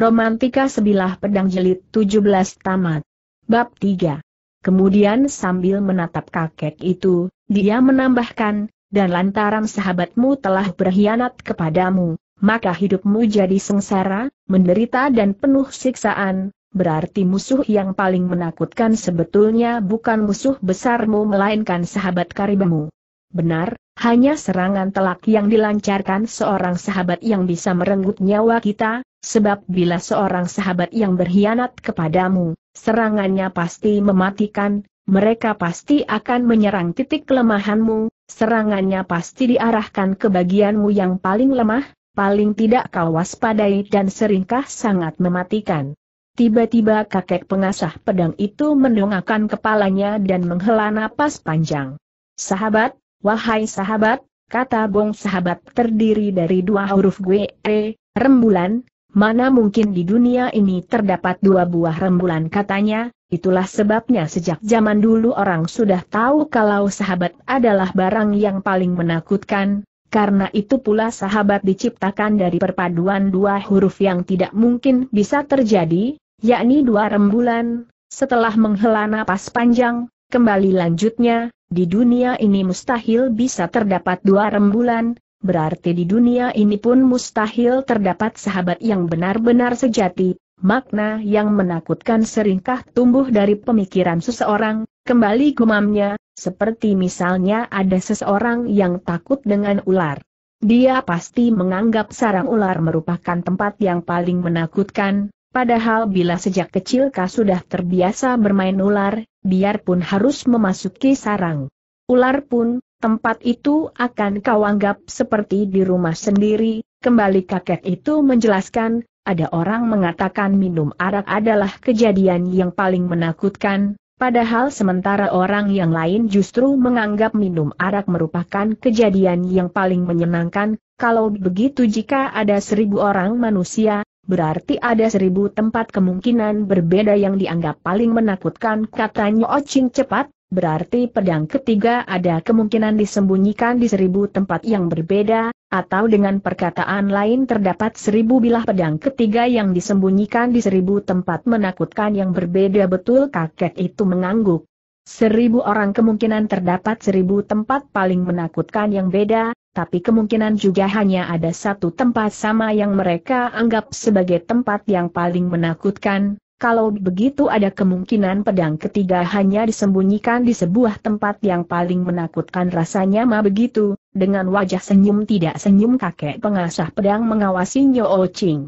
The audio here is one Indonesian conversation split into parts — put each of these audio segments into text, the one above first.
Romantika Sebilah Pedang Jelit 17 Tamat. Bab 3. Kemudian sambil menatap kakek itu, dia menambahkan, dan lantaran sahabatmu telah berkhianat kepadamu, maka hidupmu jadi sengsara, menderita dan penuh siksaan, berarti musuh yang paling menakutkan sebetulnya bukan musuh besarmu melainkan sahabat karibmu. Benar, hanya serangan telak yang dilancarkan seorang sahabat yang bisa merenggut nyawa kita, sebab bila seorang sahabat yang berkhianat kepadamu, serangannya pasti mematikan, mereka pasti akan menyerang titik kelemahanmu, serangannya pasti diarahkan ke bagianmu yang paling lemah, paling tidak kau waspadai dan seringkah sangat mematikan. Tiba-tiba kakek pengasah pedang itu mendongakkan kepalanya dan menghela napas panjang. Sahabat, Wahai sahabat, kata bong sahabat terdiri dari dua huruf gue, rembulan, mana mungkin di dunia ini terdapat dua buah rembulan katanya, itulah sebabnya sejak zaman dulu orang sudah tahu kalau sahabat adalah barang yang paling menakutkan, karena itu pula sahabat diciptakan dari perpaduan dua huruf yang tidak mungkin bisa terjadi, yakni dua rembulan, setelah menghela napas panjang, kembali lanjutnya, di dunia ini mustahil bisa terdapat dua rembulan, berarti di dunia ini pun mustahil terdapat sahabat yang benar-benar sejati, makna yang menakutkan seringkah tumbuh dari pemikiran seseorang, kembali gumamnya, seperti misalnya ada seseorang yang takut dengan ular. Dia pasti menganggap sarang ular merupakan tempat yang paling menakutkan, padahal bila sejak kecil kah sudah terbiasa bermain ular, biarpun harus memasuki sarang. Ular pun, tempat itu akan kau anggap seperti di rumah sendiri, kembali kakek itu menjelaskan, ada orang mengatakan minum arak adalah kejadian yang paling menakutkan, Padahal sementara orang yang lain justru menganggap minum arak merupakan kejadian yang paling menyenangkan, kalau begitu jika ada seribu orang manusia, berarti ada seribu tempat kemungkinan berbeda yang dianggap paling menakutkan katanya Ocing cepat, berarti pedang ketiga ada kemungkinan disembunyikan di seribu tempat yang berbeda, atau dengan perkataan lain terdapat seribu bilah pedang ketiga yang disembunyikan di seribu tempat menakutkan yang berbeda betul kakek itu mengangguk. Seribu orang kemungkinan terdapat seribu tempat paling menakutkan yang beda, tapi kemungkinan juga hanya ada satu tempat sama yang mereka anggap sebagai tempat yang paling menakutkan. Kalau begitu ada kemungkinan pedang ketiga hanya disembunyikan di sebuah tempat yang paling menakutkan rasanya ma begitu, dengan wajah senyum tidak senyum kakek pengasah pedang mengawasi Nyo o Ching.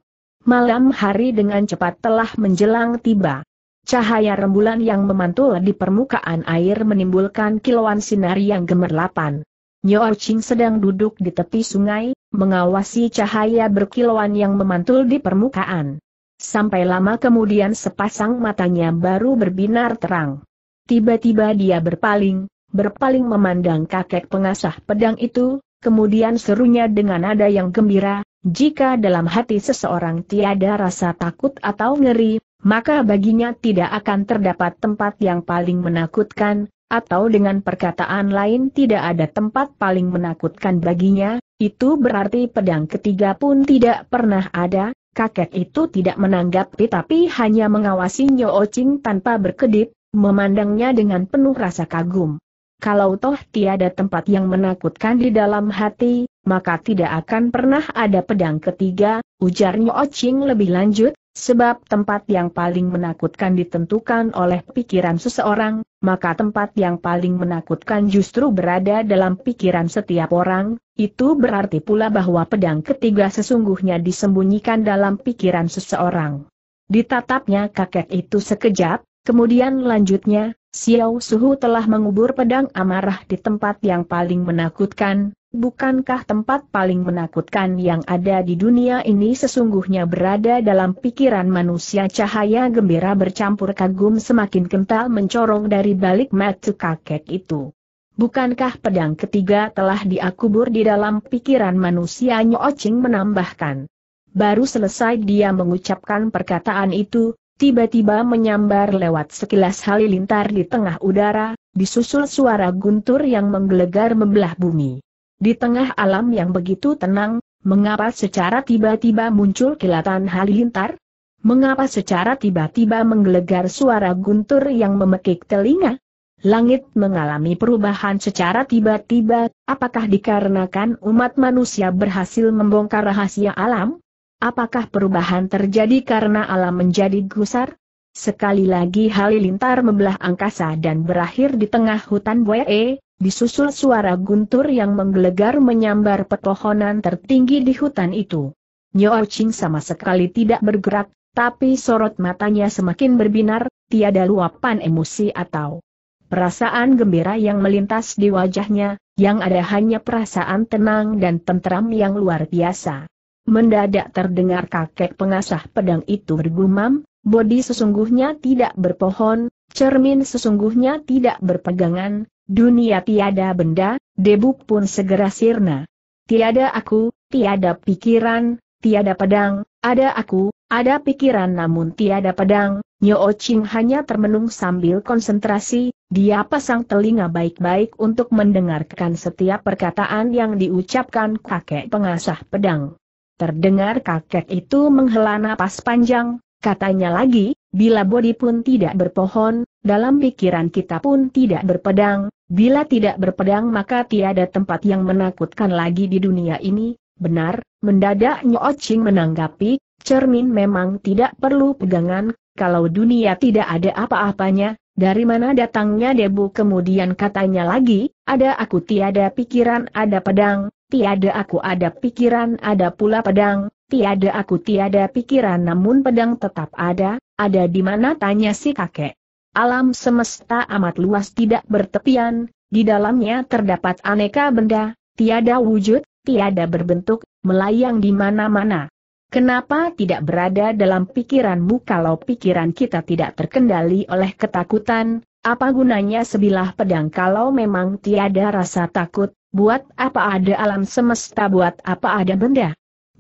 Malam hari dengan cepat telah menjelang tiba. Cahaya rembulan yang memantul di permukaan air menimbulkan kilauan sinar yang gemerlapan. Nyo Ching sedang duduk di tepi sungai, mengawasi cahaya berkilauan yang memantul di permukaan. Sampai lama kemudian sepasang matanya baru berbinar terang. Tiba-tiba dia berpaling, berpaling memandang kakek pengasah pedang itu, kemudian serunya dengan nada yang gembira, jika dalam hati seseorang tiada rasa takut atau ngeri, maka baginya tidak akan terdapat tempat yang paling menakutkan, atau dengan perkataan lain tidak ada tempat paling menakutkan baginya, itu berarti pedang ketiga pun tidak pernah ada, kakek itu tidak menanggapi tapi hanya mengawasi Nyo Oching tanpa berkedip, memandangnya dengan penuh rasa kagum. Kalau toh tiada tempat yang menakutkan di dalam hati, maka tidak akan pernah ada pedang ketiga, ujar Nyo lebih lanjut, Sebab tempat yang paling menakutkan ditentukan oleh pikiran seseorang, maka tempat yang paling menakutkan justru berada dalam pikiran setiap orang, itu berarti pula bahwa pedang ketiga sesungguhnya disembunyikan dalam pikiran seseorang. Ditatapnya kakek itu sekejap, kemudian lanjutnya, Xiao Suhu telah mengubur pedang amarah di tempat yang paling menakutkan, Bukankah tempat paling menakutkan yang ada di dunia ini sesungguhnya berada dalam pikiran manusia cahaya gembira bercampur kagum semakin kental mencorong dari balik mata kakek itu? Bukankah pedang ketiga telah diakubur di dalam pikiran manusia Nyoching menambahkan? Baru selesai dia mengucapkan perkataan itu, tiba-tiba menyambar lewat sekilas halilintar di tengah udara, disusul suara guntur yang menggelegar membelah bumi. Di tengah alam yang begitu tenang, mengapa secara tiba-tiba muncul kilatan halilintar? Mengapa secara tiba-tiba menggelegar suara guntur yang memekik telinga? Langit mengalami perubahan secara tiba-tiba, apakah dikarenakan umat manusia berhasil membongkar rahasia alam? Apakah perubahan terjadi karena alam menjadi gusar? Sekali lagi halilintar membelah angkasa dan berakhir di tengah hutan buaya? disusul suara guntur yang menggelegar menyambar pepohonan tertinggi di hutan itu. Nyo Ching sama sekali tidak bergerak, tapi sorot matanya semakin berbinar, tiada luapan emosi atau perasaan gembira yang melintas di wajahnya, yang ada hanya perasaan tenang dan tentram yang luar biasa. Mendadak terdengar kakek pengasah pedang itu bergumam, Bodi sesungguhnya tidak berpohon, Cermin sesungguhnya tidak berpegangan, dunia tiada benda, debu pun segera sirna. Tiada aku, tiada pikiran, tiada pedang, ada aku, ada pikiran namun tiada pedang, Nyo Ching hanya termenung sambil konsentrasi, dia pasang telinga baik-baik untuk mendengarkan setiap perkataan yang diucapkan kakek pengasah pedang. Terdengar kakek itu menghela napas panjang, katanya lagi, Bila bodi pun tidak berpohon, dalam pikiran kita pun tidak berpedang, bila tidak berpedang maka tiada tempat yang menakutkan lagi di dunia ini, benar, mendadak Ching menanggapi, cermin memang tidak perlu pegangan, kalau dunia tidak ada apa-apanya, dari mana datangnya debu kemudian katanya lagi, ada aku tiada pikiran ada pedang, tiada aku ada pikiran ada pula pedang, Tiada aku tiada pikiran namun pedang tetap ada, ada di mana tanya si kakek. Alam semesta amat luas tidak bertepian, di dalamnya terdapat aneka benda, tiada wujud, tiada berbentuk, melayang di mana-mana. Kenapa tidak berada dalam pikiranmu kalau pikiran kita tidak terkendali oleh ketakutan? Apa gunanya sebilah pedang kalau memang tiada rasa takut? Buat apa ada alam semesta, buat apa ada benda?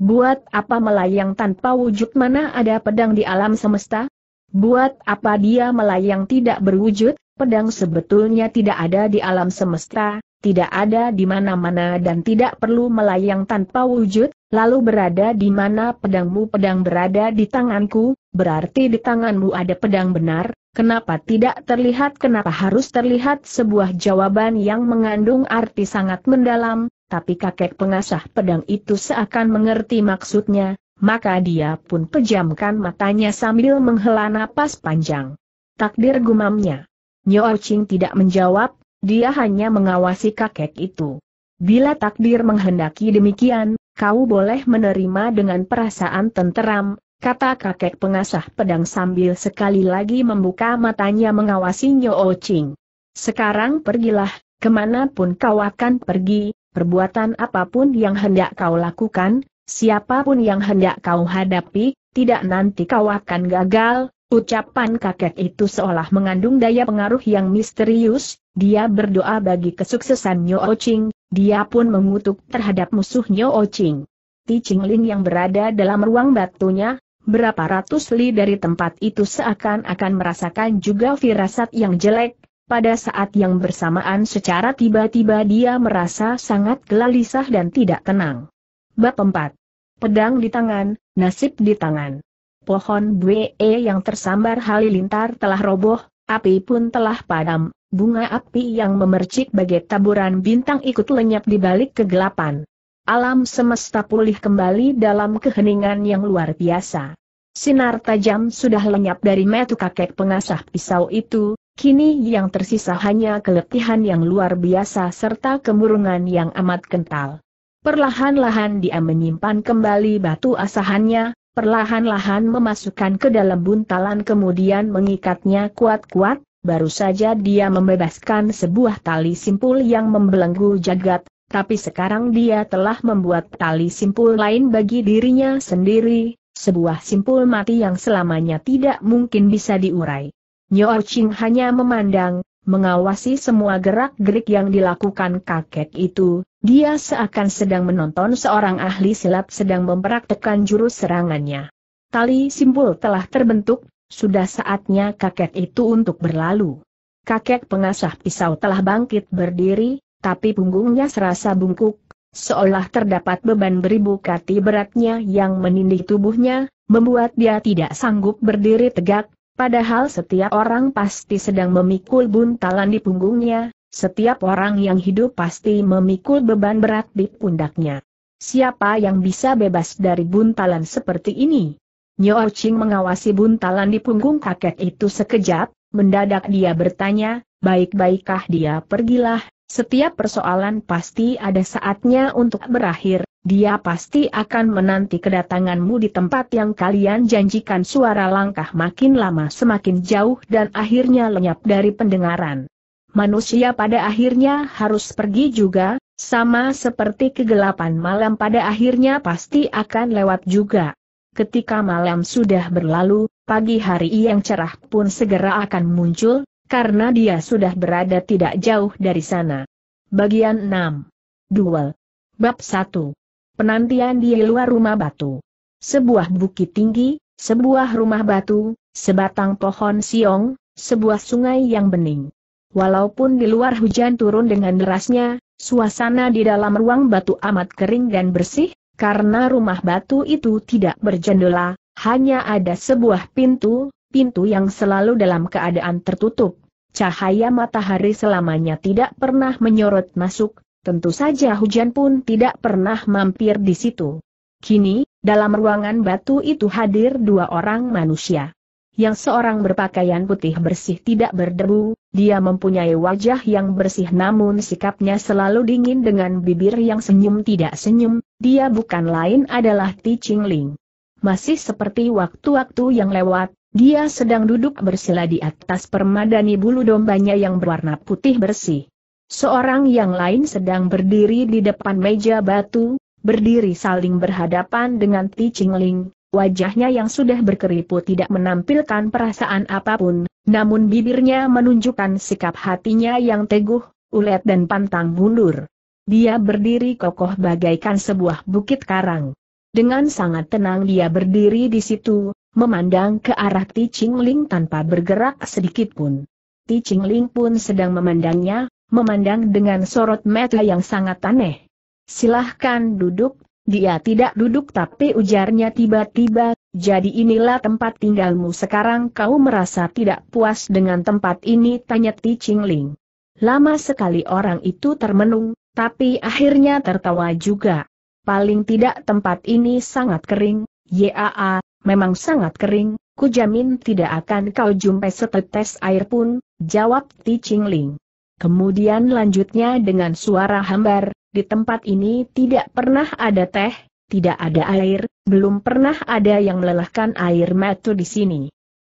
Buat apa melayang tanpa wujud mana ada pedang di alam semesta? Buat apa dia melayang tidak berwujud, pedang sebetulnya tidak ada di alam semesta, tidak ada di mana-mana dan tidak perlu melayang tanpa wujud, lalu berada di mana pedangmu pedang berada di tanganku, berarti di tanganmu ada pedang benar, kenapa tidak terlihat kenapa harus terlihat sebuah jawaban yang mengandung arti sangat mendalam, tapi kakek pengasah pedang itu seakan mengerti maksudnya, maka dia pun pejamkan matanya sambil menghela napas panjang. Takdir gumamnya. Nyo Ching tidak menjawab, dia hanya mengawasi kakek itu. Bila takdir menghendaki demikian, kau boleh menerima dengan perasaan tenteram, kata kakek pengasah pedang sambil sekali lagi membuka matanya mengawasi Nyo Ching. Sekarang pergilah, kemanapun kau akan pergi, perbuatan apapun yang hendak kau lakukan, siapapun yang hendak kau hadapi, tidak nanti kau akan gagal, Ucapan kakek itu seolah mengandung daya pengaruh yang misterius, dia berdoa bagi kesuksesan Nyo Ching, dia pun mengutuk terhadap musuh Nyo Ching. Ti Lin yang berada dalam ruang batunya, berapa ratus li dari tempat itu seakan-akan merasakan juga firasat yang jelek, pada saat yang bersamaan secara tiba-tiba dia merasa sangat gelisah dan tidak tenang. Bab 4. Pedang di tangan, nasib di tangan. Pohon bue yang tersambar halilintar telah roboh, api pun telah padam, bunga api yang memercik bagai taburan bintang ikut lenyap di balik kegelapan. Alam semesta pulih kembali dalam keheningan yang luar biasa. Sinar tajam sudah lenyap dari metu kakek pengasah pisau itu, Kini yang tersisa hanya keletihan yang luar biasa serta kemurungan yang amat kental. Perlahan-lahan dia menyimpan kembali batu asahannya, perlahan-lahan memasukkan ke dalam buntalan kemudian mengikatnya kuat-kuat, baru saja dia membebaskan sebuah tali simpul yang membelenggu jagat, tapi sekarang dia telah membuat tali simpul lain bagi dirinya sendiri, sebuah simpul mati yang selamanya tidak mungkin bisa diurai. Nyo Ching hanya memandang, mengawasi semua gerak-gerik yang dilakukan kakek itu, dia seakan sedang menonton seorang ahli silat sedang mempraktekkan jurus serangannya. Tali simpul telah terbentuk, sudah saatnya kakek itu untuk berlalu. Kakek pengasah pisau telah bangkit berdiri, tapi punggungnya serasa bungkuk, seolah terdapat beban beribu kati beratnya yang menindih tubuhnya, membuat dia tidak sanggup berdiri tegak, Padahal setiap orang pasti sedang memikul buntalan di punggungnya, setiap orang yang hidup pasti memikul beban berat di pundaknya. Siapa yang bisa bebas dari buntalan seperti ini? Nyo Ching mengawasi buntalan di punggung kakek itu sekejap, mendadak dia bertanya, baik-baikkah dia pergilah, setiap persoalan pasti ada saatnya untuk berakhir, dia pasti akan menanti kedatanganmu di tempat yang kalian janjikan suara langkah makin lama semakin jauh dan akhirnya lenyap dari pendengaran. Manusia pada akhirnya harus pergi juga, sama seperti kegelapan malam pada akhirnya pasti akan lewat juga. Ketika malam sudah berlalu, pagi hari yang cerah pun segera akan muncul, karena dia sudah berada tidak jauh dari sana. Bagian 6. Duel. Bab 1. Penantian di luar rumah batu. Sebuah bukit tinggi, sebuah rumah batu, sebatang pohon siong, sebuah sungai yang bening. Walaupun di luar hujan turun dengan derasnya, suasana di dalam ruang batu amat kering dan bersih, karena rumah batu itu tidak berjendela, hanya ada sebuah pintu, pintu yang selalu dalam keadaan tertutup. Cahaya matahari selamanya tidak pernah menyorot masuk, Tentu saja hujan pun tidak pernah mampir di situ. Kini, dalam ruangan batu itu hadir dua orang manusia. Yang seorang berpakaian putih bersih tidak berdebu, dia mempunyai wajah yang bersih namun sikapnya selalu dingin dengan bibir yang senyum tidak senyum, dia bukan lain adalah Ti Ching Ling. Masih seperti waktu-waktu yang lewat, dia sedang duduk bersila di atas permadani bulu dombanya yang berwarna putih bersih. Seorang yang lain sedang berdiri di depan meja batu, berdiri saling berhadapan dengan Ti Qingling. wajahnya yang sudah berkeriput tidak menampilkan perasaan apapun, namun bibirnya menunjukkan sikap hatinya yang teguh, ulet dan pantang mundur. Dia berdiri kokoh bagaikan sebuah bukit karang. Dengan sangat tenang dia berdiri di situ, memandang ke arah Ti Qingling tanpa bergerak sedikit pun. Ti Qingling pun sedang memandangnya, memandang dengan sorot mata yang sangat aneh. Silahkan duduk, dia tidak duduk tapi ujarnya tiba-tiba, jadi inilah tempat tinggalmu sekarang kau merasa tidak puas dengan tempat ini tanya Ti Ling. Lama sekali orang itu termenung, tapi akhirnya tertawa juga. Paling tidak tempat ini sangat kering, yaa, memang sangat kering, Kujamin tidak akan kau jumpai setetes air pun, jawab Ti Ling. Kemudian lanjutnya dengan suara hambar, di tempat ini tidak pernah ada teh, tidak ada air, belum pernah ada yang melelahkan air mata di sini.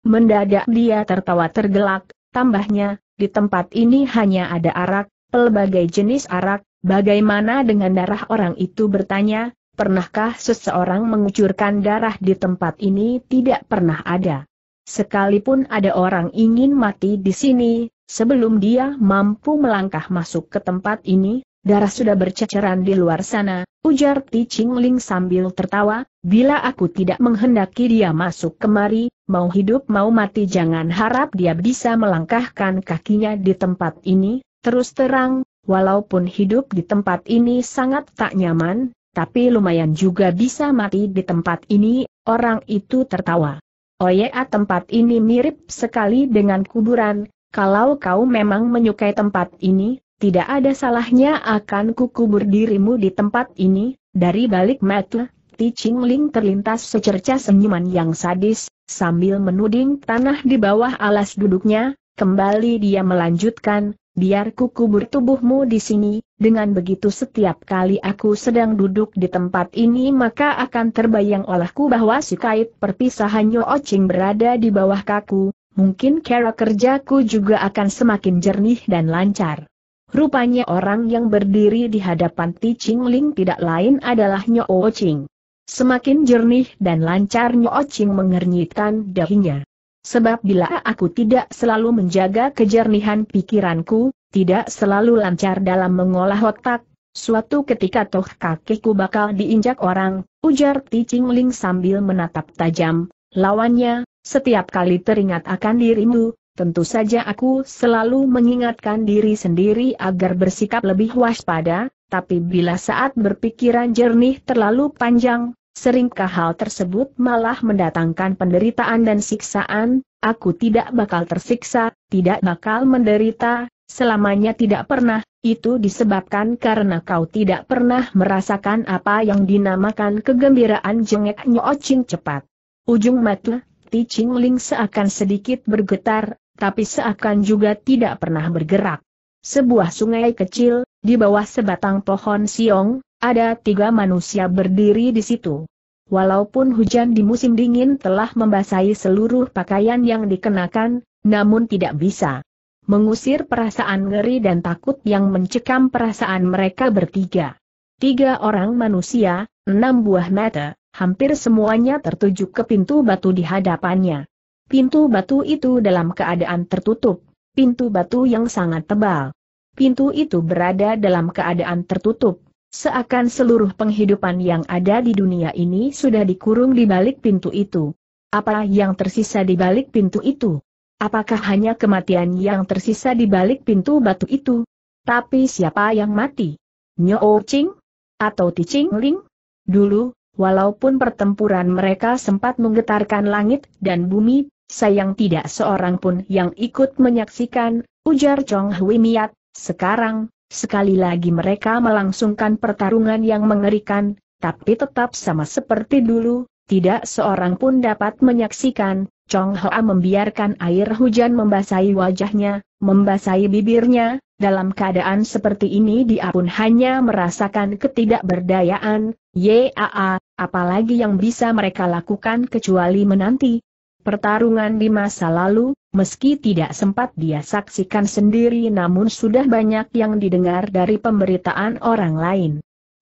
Mendadak dia tertawa tergelak, tambahnya, di tempat ini hanya ada arak, pelbagai jenis arak, bagaimana dengan darah orang itu bertanya, pernahkah seseorang mengucurkan darah di tempat ini tidak pernah ada. Sekalipun ada orang ingin mati di sini, Sebelum dia mampu melangkah masuk ke tempat ini, darah sudah berceceran di luar sana, ujar Ti Ching sambil tertawa, bila aku tidak menghendaki dia masuk kemari, mau hidup mau mati jangan harap dia bisa melangkahkan kakinya di tempat ini, terus terang, walaupun hidup di tempat ini sangat tak nyaman, tapi lumayan juga bisa mati di tempat ini, orang itu tertawa. Oya oh tempat ini mirip sekali dengan kuburan, kalau kau memang menyukai tempat ini, tidak ada salahnya akan kukubur dirimu di tempat ini, dari balik mata, Ti Ching Ling terlintas secerca senyuman yang sadis, sambil menuding tanah di bawah alas duduknya, kembali dia melanjutkan, biar kubur tubuhmu di sini, dengan begitu setiap kali aku sedang duduk di tempat ini maka akan terbayang olehku bahwa si kait perpisahan Yo Ching berada di bawah kaku, mungkin cara kerjaku juga akan semakin jernih dan lancar. Rupanya orang yang berdiri di hadapan Ti Ching Ling tidak lain adalah Nyo Ching. Semakin jernih dan lancar Nyo Ching mengernyitkan dahinya. Sebab bila aku tidak selalu menjaga kejernihan pikiranku, tidak selalu lancar dalam mengolah otak, suatu ketika toh kakiku bakal diinjak orang, ujar Ti Ching Ling sambil menatap tajam, Lawannya, setiap kali teringat akan dirimu, tentu saja aku selalu mengingatkan diri sendiri agar bersikap lebih waspada, tapi bila saat berpikiran jernih terlalu panjang, seringkah hal tersebut malah mendatangkan penderitaan dan siksaan, aku tidak bakal tersiksa, tidak bakal menderita, selamanya tidak pernah, itu disebabkan karena kau tidak pernah merasakan apa yang dinamakan kegembiraan jengek nyocing cepat. Ujung mata, Ti Ching Ling seakan sedikit bergetar, tapi seakan juga tidak pernah bergerak. Sebuah sungai kecil, di bawah sebatang pohon siong, ada tiga manusia berdiri di situ. Walaupun hujan di musim dingin telah membasahi seluruh pakaian yang dikenakan, namun tidak bisa mengusir perasaan ngeri dan takut yang mencekam perasaan mereka bertiga. Tiga orang manusia, enam buah mata, hampir semuanya tertuju ke pintu batu di hadapannya. Pintu batu itu dalam keadaan tertutup, pintu batu yang sangat tebal. Pintu itu berada dalam keadaan tertutup, seakan seluruh penghidupan yang ada di dunia ini sudah dikurung di balik pintu itu. Apa yang tersisa di balik pintu itu? Apakah hanya kematian yang tersisa di balik pintu batu itu? Tapi siapa yang mati? Nyo Ching? Atau Ti Ching Ling? Dulu, walaupun pertempuran mereka sempat menggetarkan langit dan bumi, sayang tidak seorang pun yang ikut menyaksikan, ujar Chong Hui Miat, sekarang, sekali lagi mereka melangsungkan pertarungan yang mengerikan, tapi tetap sama seperti dulu, tidak seorang pun dapat menyaksikan, Chong Hua membiarkan air hujan membasahi wajahnya, membasahi bibirnya, dalam keadaan seperti ini dia pun hanya merasakan ketidakberdayaan, Yaa, apalagi yang bisa mereka lakukan kecuali menanti. Pertarungan di masa lalu, meski tidak sempat dia saksikan sendiri namun sudah banyak yang didengar dari pemberitaan orang lain.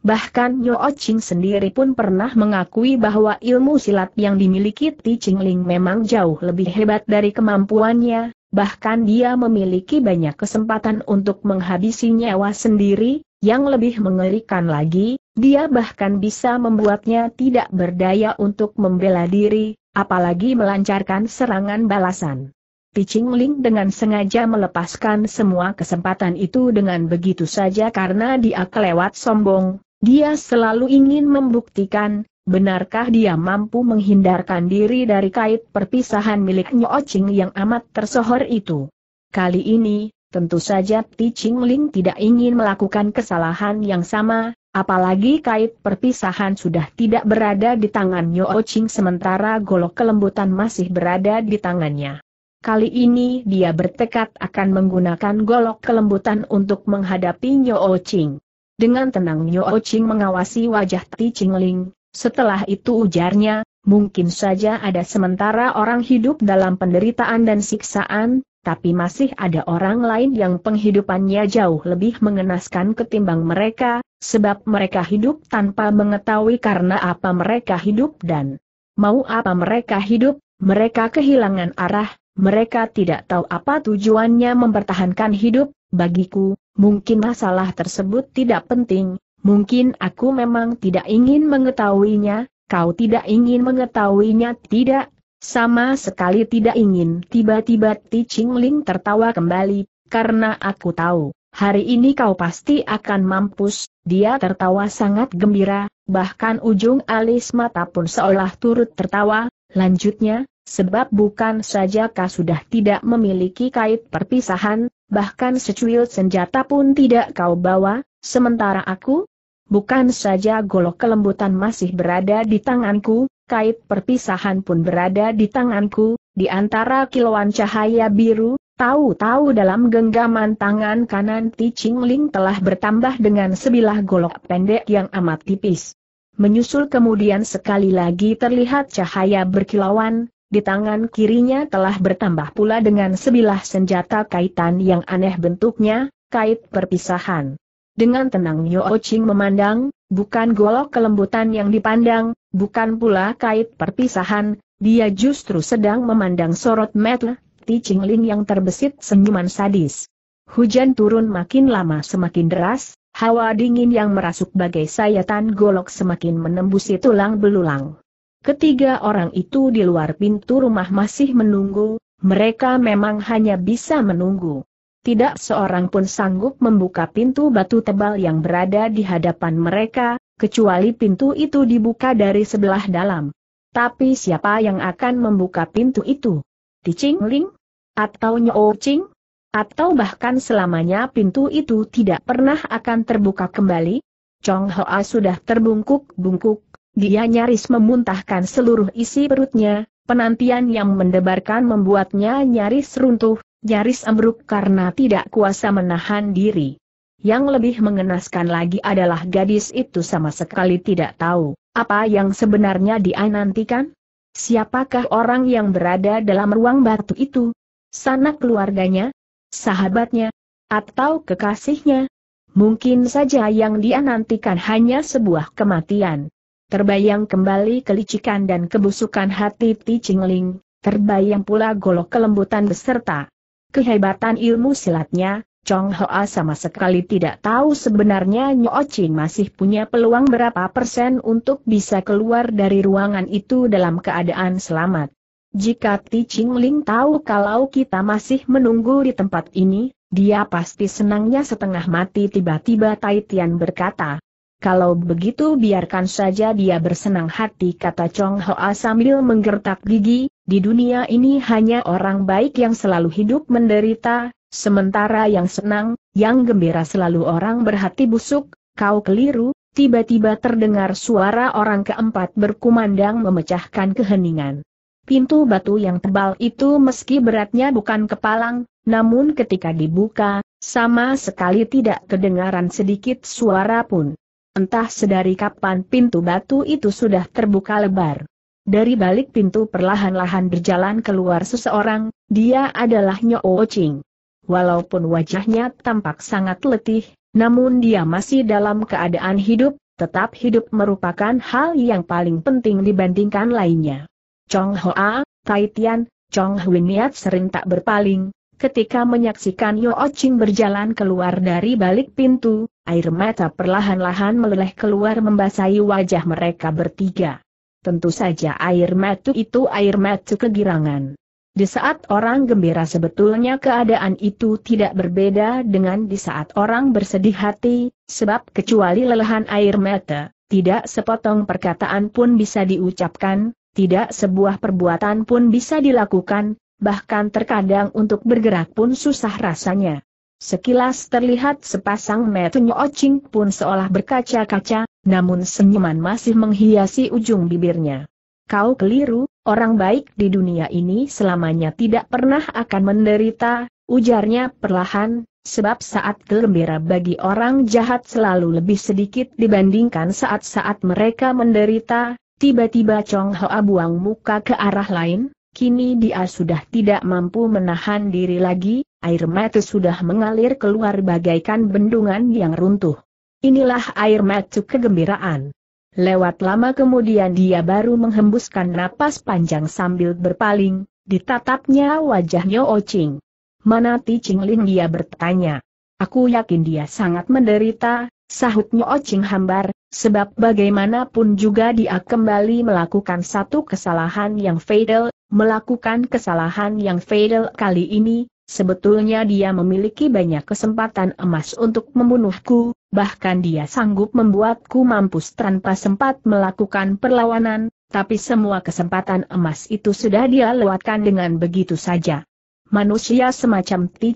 Bahkan Yo Ching sendiri pun pernah mengakui bahwa ilmu silat yang dimiliki Ti Ling memang jauh lebih hebat dari kemampuannya, bahkan dia memiliki banyak kesempatan untuk menghabisi nyawa sendiri, yang lebih mengerikan lagi, dia bahkan bisa membuatnya tidak berdaya untuk membela diri, apalagi melancarkan serangan balasan. Pitching Ling dengan sengaja melepaskan semua kesempatan itu dengan begitu saja karena dia kelewat sombong, dia selalu ingin membuktikan, benarkah dia mampu menghindarkan diri dari kait perpisahan milik Ching yang amat tersohor itu. Kali ini, tentu saja Pitching Ling tidak ingin melakukan kesalahan yang sama, Apalagi kait perpisahan sudah tidak berada di tangan o Ching sementara golok kelembutan masih berada di tangannya. Kali ini dia bertekad akan menggunakan golok kelembutan untuk menghadapi o Ching. Dengan tenang o Ching mengawasi wajah Ti Ling, setelah itu ujarnya, mungkin saja ada sementara orang hidup dalam penderitaan dan siksaan, tapi masih ada orang lain yang penghidupannya jauh lebih mengenaskan ketimbang mereka, sebab mereka hidup tanpa mengetahui karena apa mereka hidup dan mau apa mereka hidup, mereka kehilangan arah, mereka tidak tahu apa tujuannya mempertahankan hidup, bagiku, mungkin masalah tersebut tidak penting, mungkin aku memang tidak ingin mengetahuinya, kau tidak ingin mengetahuinya tidak, sama sekali tidak ingin tiba-tiba Ti Ching Ling tertawa kembali, karena aku tahu, hari ini kau pasti akan mampus, dia tertawa sangat gembira, bahkan ujung alis mata pun seolah turut tertawa, lanjutnya, sebab bukan saja kau sudah tidak memiliki kait perpisahan, bahkan secuil senjata pun tidak kau bawa, sementara aku? Bukan saja golok kelembutan masih berada di tanganku, kait perpisahan pun berada di tanganku, di antara kilauan cahaya biru, Tahu-tahu dalam genggaman tangan kanan Ti Ching Ling telah bertambah dengan sebilah golok pendek yang amat tipis. Menyusul kemudian sekali lagi terlihat cahaya berkilauan, di tangan kirinya telah bertambah pula dengan sebilah senjata kaitan yang aneh bentuknya, kait perpisahan. Dengan tenang Yo Ching memandang, bukan golok kelembutan yang dipandang, bukan pula kait perpisahan, dia justru sedang memandang sorot metel Ching Lin yang terbesit senyuman sadis. Hujan turun makin lama semakin deras, hawa dingin yang merasuk bagai sayatan golok semakin menembusi tulang belulang. Ketiga orang itu di luar pintu rumah masih menunggu, mereka memang hanya bisa menunggu. Tidak seorang pun sanggup membuka pintu batu tebal yang berada di hadapan mereka, kecuali pintu itu dibuka dari sebelah dalam. Tapi siapa yang akan membuka pintu itu? Ti Ching Ling? atau Ching, atau bahkan selamanya pintu itu tidak pernah akan terbuka kembali? Chong Hoa sudah terbungkuk-bungkuk, dia nyaris memuntahkan seluruh isi perutnya, penantian yang mendebarkan membuatnya nyaris runtuh, nyaris ambruk karena tidak kuasa menahan diri. Yang lebih mengenaskan lagi adalah gadis itu sama sekali tidak tahu, apa yang sebenarnya dia nantikan? Siapakah orang yang berada dalam ruang batu itu, sanak keluarganya, sahabatnya, atau kekasihnya. Mungkin saja yang dia nantikan hanya sebuah kematian. Terbayang kembali kelicikan dan kebusukan hati Ti Chingling, terbayang pula golok kelembutan beserta kehebatan ilmu silatnya, Chong Hoa sama sekali tidak tahu sebenarnya Nyo Ching masih punya peluang berapa persen untuk bisa keluar dari ruangan itu dalam keadaan selamat. Jika Ti Ching tahu kalau kita masih menunggu di tempat ini, dia pasti senangnya setengah mati tiba-tiba Tai Tian berkata. Kalau begitu biarkan saja dia bersenang hati kata Chong Hoa sambil menggertak gigi, di dunia ini hanya orang baik yang selalu hidup menderita, sementara yang senang, yang gembira selalu orang berhati busuk, kau keliru, tiba-tiba terdengar suara orang keempat berkumandang memecahkan keheningan. Pintu batu yang tebal itu meski beratnya bukan kepalang, namun ketika dibuka, sama sekali tidak kedengaran sedikit suara pun. Entah sedari kapan pintu batu itu sudah terbuka lebar. Dari balik pintu perlahan-lahan berjalan keluar seseorang, dia adalah Nyo Oching. Walaupun wajahnya tampak sangat letih, namun dia masih dalam keadaan hidup, tetap hidup merupakan hal yang paling penting dibandingkan lainnya. Chong Hoa, Tai Tian, Chong Hui Niat sering tak berpaling, ketika menyaksikan Yo Ching berjalan keluar dari balik pintu, air mata perlahan-lahan meleleh keluar membasahi wajah mereka bertiga. Tentu saja air mata itu air mata kegirangan. Di saat orang gembira sebetulnya keadaan itu tidak berbeda dengan di saat orang bersedih hati, sebab kecuali lelehan air mata, tidak sepotong perkataan pun bisa diucapkan, tidak sebuah perbuatan pun bisa dilakukan, bahkan terkadang untuk bergerak pun susah rasanya. Sekilas terlihat sepasang metunya ocing pun seolah berkaca-kaca, namun senyuman masih menghiasi ujung bibirnya. Kau keliru, orang baik di dunia ini selamanya tidak pernah akan menderita, ujarnya perlahan, sebab saat gembira bagi orang jahat selalu lebih sedikit dibandingkan saat-saat mereka menderita, Tiba-tiba Chong Hoa buang muka ke arah lain, kini dia sudah tidak mampu menahan diri lagi, air mata sudah mengalir keluar bagaikan bendungan yang runtuh. Inilah air mata kegembiraan. Lewat lama kemudian dia baru menghembuskan napas panjang sambil berpaling, ditatapnya wajahnya Ocing. Mana Ti Lin dia bertanya. Aku yakin dia sangat menderita, sahutnya Ocing hambar, sebab bagaimanapun juga dia kembali melakukan satu kesalahan yang fatal, melakukan kesalahan yang fatal kali ini, sebetulnya dia memiliki banyak kesempatan emas untuk membunuhku, bahkan dia sanggup membuatku mampus tanpa sempat melakukan perlawanan, tapi semua kesempatan emas itu sudah dia lewatkan dengan begitu saja. Manusia semacam Ti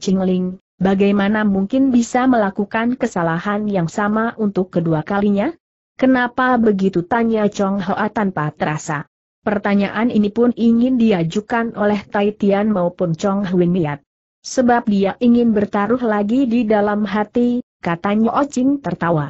bagaimana mungkin bisa melakukan kesalahan yang sama untuk kedua kalinya? Kenapa begitu tanya Chong Hoa tanpa terasa? Pertanyaan ini pun ingin diajukan oleh Tai Tian maupun Chong Huin Miat. Sebab dia ingin bertaruh lagi di dalam hati, katanya Ocing oh tertawa.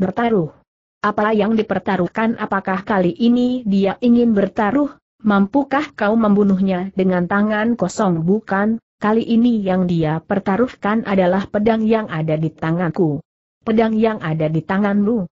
Bertaruh? Apa yang dipertaruhkan apakah kali ini dia ingin bertaruh? Mampukah kau membunuhnya dengan tangan kosong bukan? Kali ini yang dia pertaruhkan adalah pedang yang ada di tanganku. Pedang yang ada di tanganmu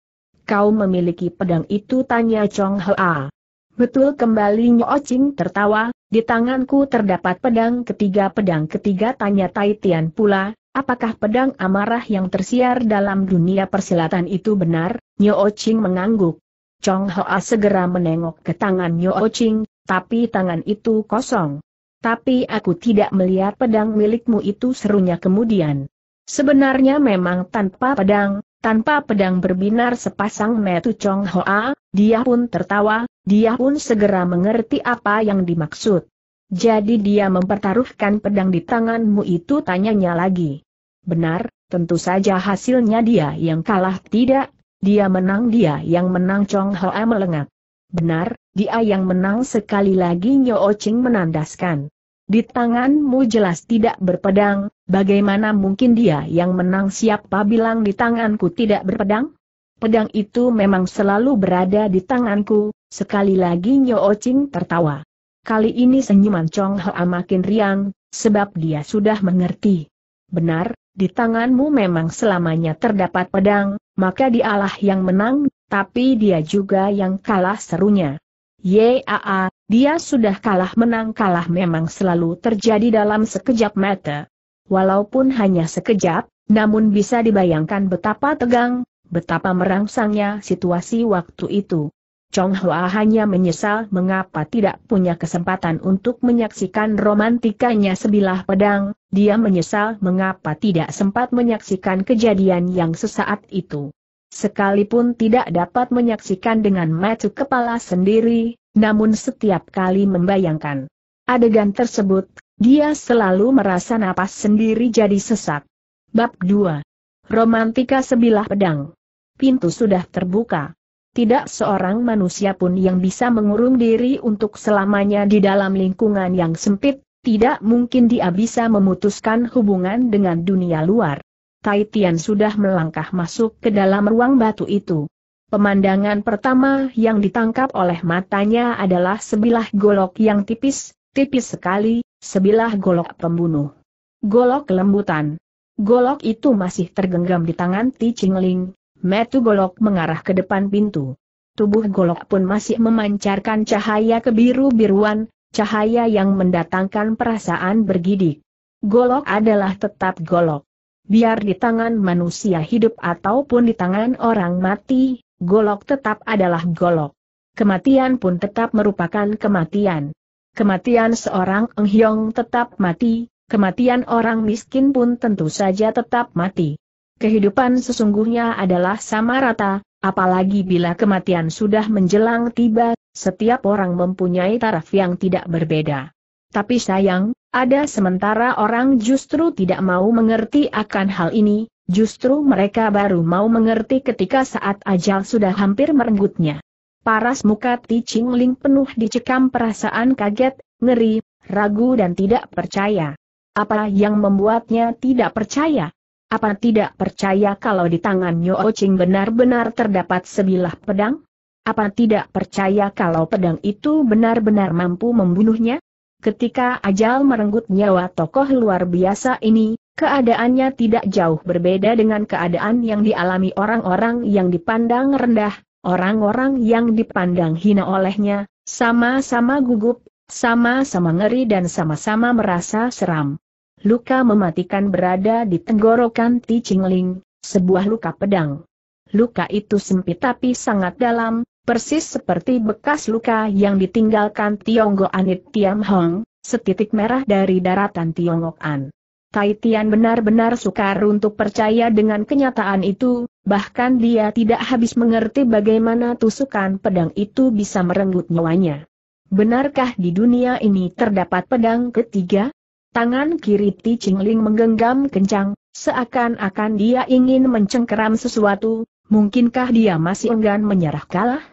kau memiliki pedang itu tanya Chong Hoa. Betul kembali Nyo Ching tertawa, di tanganku terdapat pedang ketiga pedang ketiga tanya Tai Tian pula, apakah pedang amarah yang tersiar dalam dunia persilatan itu benar? Nyo Ching mengangguk. Chong Hoa segera menengok ke tangan Nyo Ching, tapi tangan itu kosong. Tapi aku tidak melihat pedang milikmu itu serunya kemudian. Sebenarnya memang tanpa pedang, tanpa pedang berbinar sepasang metu Chong Hoa, dia pun tertawa, dia pun segera mengerti apa yang dimaksud. Jadi dia mempertaruhkan pedang di tanganmu itu tanyanya lagi. Benar, tentu saja hasilnya dia yang kalah tidak, dia menang dia yang menang Chong Hoa melengak. Benar, dia yang menang sekali lagi Nyo Ching menandaskan. Di tanganmu jelas tidak berpedang, bagaimana mungkin dia yang menang siapa bilang di tanganku tidak berpedang? Pedang itu memang selalu berada di tanganku, sekali lagi Nyo Oching tertawa. Kali ini senyuman Chong Hoa makin riang, sebab dia sudah mengerti. Benar, di tanganmu memang selamanya terdapat pedang, maka dialah yang menang, tapi dia juga yang kalah serunya. Yaa, ah, ah, dia sudah kalah menang kalah memang selalu terjadi dalam sekejap mata. Walaupun hanya sekejap, namun bisa dibayangkan betapa tegang, betapa merangsangnya situasi waktu itu. Chong Hua hanya menyesal mengapa tidak punya kesempatan untuk menyaksikan romantikanya sebilah pedang, dia menyesal mengapa tidak sempat menyaksikan kejadian yang sesaat itu. Sekalipun tidak dapat menyaksikan dengan mata kepala sendiri, namun setiap kali membayangkan adegan tersebut, dia selalu merasa napas sendiri jadi sesak. Bab 2. Romantika Sebilah Pedang Pintu sudah terbuka. Tidak seorang manusia pun yang bisa mengurung diri untuk selamanya di dalam lingkungan yang sempit, tidak mungkin dia bisa memutuskan hubungan dengan dunia luar. Tai Tian sudah melangkah masuk ke dalam ruang batu itu. Pemandangan pertama yang ditangkap oleh matanya adalah sebilah golok yang tipis, tipis sekali, sebilah golok pembunuh. Golok lembutan. Golok itu masih tergenggam di tangan Ti Qingling. metu golok mengarah ke depan pintu. Tubuh golok pun masih memancarkan cahaya kebiru-biruan, cahaya yang mendatangkan perasaan bergidik. Golok adalah tetap golok biar di tangan manusia hidup ataupun di tangan orang mati, golok tetap adalah golok. Kematian pun tetap merupakan kematian. Kematian seorang enghyong tetap mati, kematian orang miskin pun tentu saja tetap mati. Kehidupan sesungguhnya adalah sama rata, apalagi bila kematian sudah menjelang tiba, setiap orang mempunyai taraf yang tidak berbeda. Tapi sayang, ada sementara orang justru tidak mau mengerti akan hal ini, justru mereka baru mau mengerti ketika saat ajal sudah hampir merenggutnya. Paras muka Ti Ching penuh dicekam perasaan kaget, ngeri, ragu dan tidak percaya. Apa yang membuatnya tidak percaya? Apa tidak percaya kalau di tangan Nyo Ching benar-benar terdapat sebilah pedang? Apa tidak percaya kalau pedang itu benar-benar mampu membunuhnya? Ketika ajal merenggut nyawa tokoh luar biasa ini, keadaannya tidak jauh berbeda dengan keadaan yang dialami orang-orang yang dipandang rendah, orang-orang yang dipandang hina olehnya, sama-sama gugup, sama-sama ngeri dan sama-sama merasa seram. Luka mematikan berada di tenggorokan Ti Qingling, sebuah luka pedang. Luka itu sempit tapi sangat dalam, persis seperti bekas luka yang ditinggalkan Tionggo Anit Tiam Hong, setitik merah dari daratan Tiongok An. Tai Tian benar-benar sukar untuk percaya dengan kenyataan itu, bahkan dia tidak habis mengerti bagaimana tusukan pedang itu bisa merenggut nyawanya. Benarkah di dunia ini terdapat pedang ketiga? Tangan kiri Ti Ling menggenggam kencang, seakan-akan dia ingin mencengkeram sesuatu, mungkinkah dia masih enggan menyerah kalah?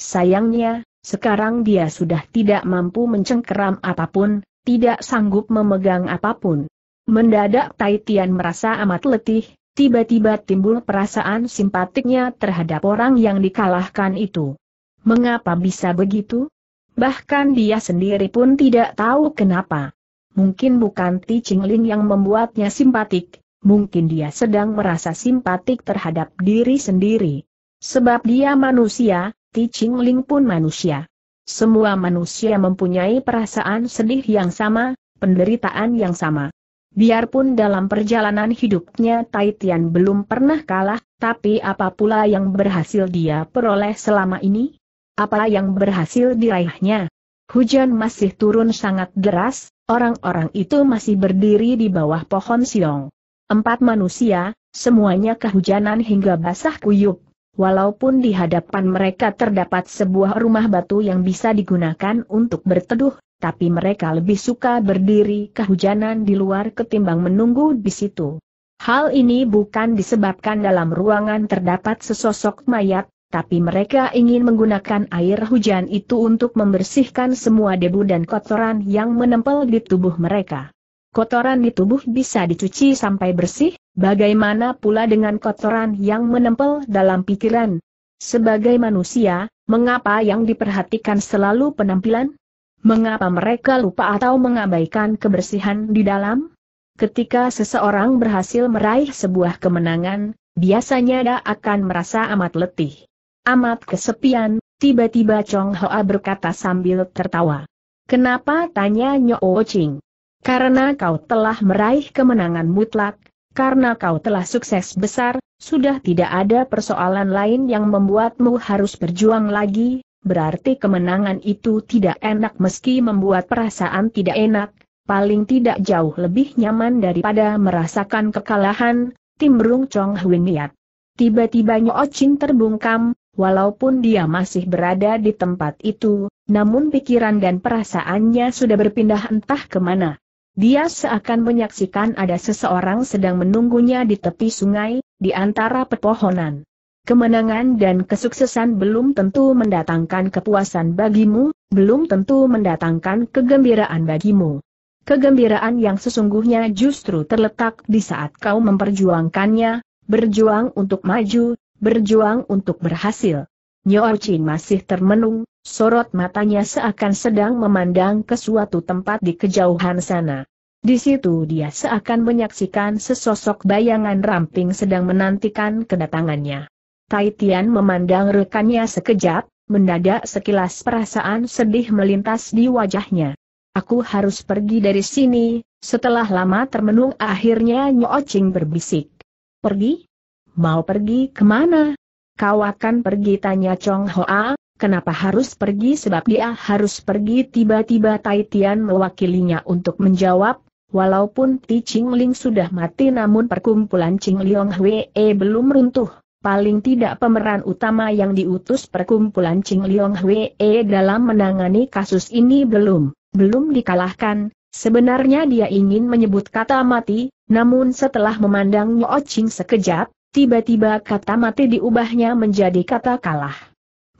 Sayangnya, sekarang dia sudah tidak mampu mencengkeram apapun, tidak sanggup memegang apapun. Mendadak Tai Tian merasa amat letih, tiba-tiba timbul perasaan simpatiknya terhadap orang yang dikalahkan itu. Mengapa bisa begitu? Bahkan dia sendiri pun tidak tahu kenapa. Mungkin bukan Ti Qingling yang membuatnya simpatik, mungkin dia sedang merasa simpatik terhadap diri sendiri. Sebab dia manusia, Ti Ching Ling pun manusia. Semua manusia mempunyai perasaan sedih yang sama, penderitaan yang sama. Biarpun dalam perjalanan hidupnya Tai Tian belum pernah kalah, tapi apa pula yang berhasil dia peroleh selama ini? Apa yang berhasil diraihnya? Hujan masih turun sangat deras, orang-orang itu masih berdiri di bawah pohon siong. Empat manusia, semuanya kehujanan hingga basah kuyup walaupun di hadapan mereka terdapat sebuah rumah batu yang bisa digunakan untuk berteduh, tapi mereka lebih suka berdiri kehujanan di luar ketimbang menunggu di situ. Hal ini bukan disebabkan dalam ruangan terdapat sesosok mayat, tapi mereka ingin menggunakan air hujan itu untuk membersihkan semua debu dan kotoran yang menempel di tubuh mereka. Kotoran di tubuh bisa dicuci sampai bersih, Bagaimana pula dengan kotoran yang menempel dalam pikiran? Sebagai manusia, mengapa yang diperhatikan selalu penampilan? Mengapa mereka lupa atau mengabaikan kebersihan di dalam? Ketika seseorang berhasil meraih sebuah kemenangan, biasanya dia akan merasa amat letih. Amat kesepian, tiba-tiba Chong Hoa berkata sambil tertawa. Kenapa tanya Nyo Ching? Karena kau telah meraih kemenangan mutlak, karena kau telah sukses besar, sudah tidak ada persoalan lain yang membuatmu harus berjuang lagi, berarti kemenangan itu tidak enak meski membuat perasaan tidak enak, paling tidak jauh lebih nyaman daripada merasakan kekalahan, timbrung Chong Hui Niat. Tiba-tiba Nyo Chin terbungkam, Walaupun dia masih berada di tempat itu, namun pikiran dan perasaannya sudah berpindah entah kemana. Dia seakan menyaksikan ada seseorang sedang menunggunya di tepi sungai, di antara pepohonan. Kemenangan dan kesuksesan belum tentu mendatangkan kepuasan bagimu, belum tentu mendatangkan kegembiraan bagimu. Kegembiraan yang sesungguhnya justru terletak di saat kau memperjuangkannya, berjuang untuk maju, berjuang untuk berhasil. Nyo Chin masih termenung, sorot matanya seakan sedang memandang ke suatu tempat di kejauhan sana. Di situ dia seakan menyaksikan sesosok bayangan ramping sedang menantikan kedatangannya. Tai Tian memandang rekannya sekejap, mendadak sekilas perasaan sedih melintas di wajahnya. Aku harus pergi dari sini, setelah lama termenung akhirnya Nyo Ching berbisik. Pergi? Mau pergi kemana? Kau akan pergi tanya Chong Hoa, kenapa harus pergi sebab dia harus pergi tiba-tiba Tai Tian mewakilinya untuk menjawab, walaupun Ti Ching Ling sudah mati namun perkumpulan Ching Leong Hwee belum runtuh. Paling tidak pemeran utama yang diutus perkumpulan Ching Leong Hwee dalam menangani kasus ini belum, belum dikalahkan, sebenarnya dia ingin menyebut kata mati, namun setelah memandang Nyo Ching sekejap, Tiba-tiba kata mati diubahnya menjadi kata kalah.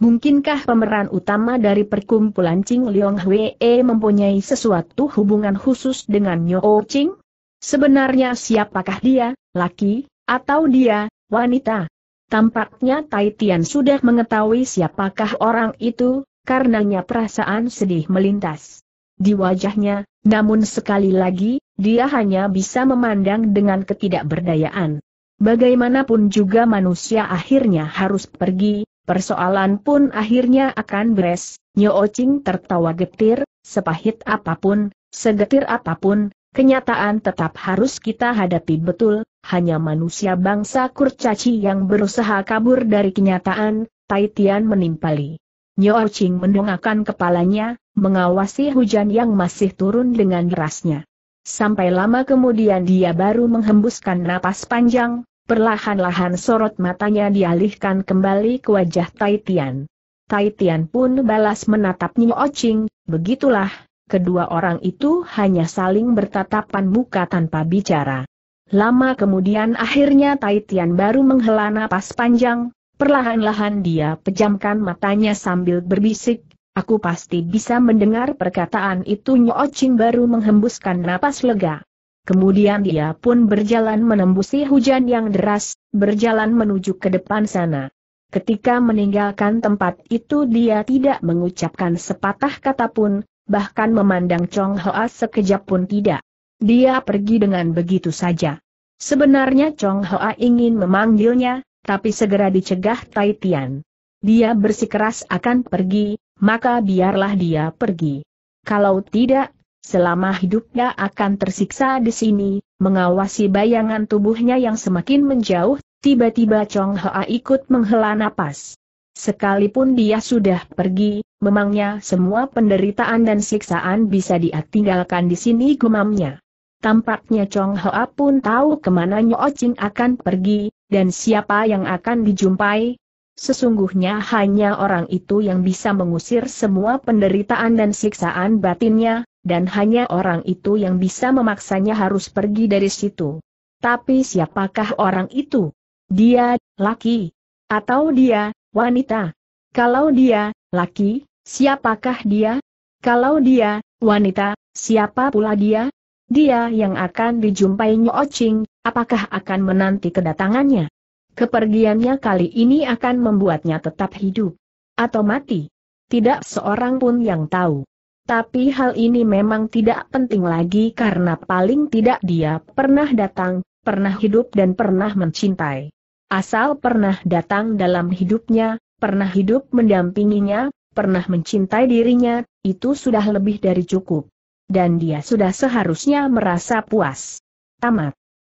Mungkinkah pemeran utama dari perkumpulan Ching Leong Hwee mempunyai sesuatu hubungan khusus dengan Nyo o oh Ching? Sebenarnya siapakah dia, laki, atau dia, wanita? Tampaknya Tai Tian sudah mengetahui siapakah orang itu, karenanya perasaan sedih melintas. Di wajahnya, namun sekali lagi, dia hanya bisa memandang dengan ketidakberdayaan. Bagaimanapun juga manusia akhirnya harus pergi, persoalan pun akhirnya akan beres, Nyo Ching tertawa getir, sepahit apapun, segetir apapun, kenyataan tetap harus kita hadapi betul, hanya manusia bangsa kurcaci yang berusaha kabur dari kenyataan, Tai Tian menimpali. Nyo Ching mendongakkan kepalanya, mengawasi hujan yang masih turun dengan derasnya. Sampai lama kemudian dia baru menghembuskan napas panjang, Perlahan-lahan sorot matanya dialihkan kembali ke wajah Tai Tian. Tai Tian pun balas menatap Nyo Ching, begitulah, kedua orang itu hanya saling bertatapan muka tanpa bicara. Lama kemudian akhirnya Tai Tian baru menghela napas panjang, perlahan-lahan dia pejamkan matanya sambil berbisik, aku pasti bisa mendengar perkataan itu Nyo Ching baru menghembuskan napas lega. Kemudian dia pun berjalan menembusi hujan yang deras, berjalan menuju ke depan sana. Ketika meninggalkan tempat itu dia tidak mengucapkan sepatah kata pun, bahkan memandang Chong Hoa sekejap pun tidak. Dia pergi dengan begitu saja. Sebenarnya Chong Hoa ingin memanggilnya, tapi segera dicegah Tai Tian. Dia bersikeras akan pergi, maka biarlah dia pergi. Kalau tidak, Selama hidupnya akan tersiksa di sini, mengawasi bayangan tubuhnya yang semakin menjauh, tiba-tiba Chong Hoa ikut menghela napas. Sekalipun dia sudah pergi, memangnya semua penderitaan dan siksaan bisa dia tinggalkan di sini gumamnya. Tampaknya Chong Hoa pun tahu kemana Nyo Ching akan pergi, dan siapa yang akan dijumpai. Sesungguhnya hanya orang itu yang bisa mengusir semua penderitaan dan siksaan batinnya, dan hanya orang itu yang bisa memaksanya harus pergi dari situ. Tapi siapakah orang itu? Dia, laki? Atau dia, wanita? Kalau dia, laki, siapakah dia? Kalau dia, wanita, siapa pula dia? Dia yang akan dijumpai Ocing, apakah akan menanti kedatangannya? Kepergiannya kali ini akan membuatnya tetap hidup. Atau mati? Tidak seorang pun yang tahu. Tapi hal ini memang tidak penting lagi karena paling tidak dia pernah datang, pernah hidup dan pernah mencintai. Asal pernah datang dalam hidupnya, pernah hidup mendampinginya, pernah mencintai dirinya, itu sudah lebih dari cukup. Dan dia sudah seharusnya merasa puas. Tamat.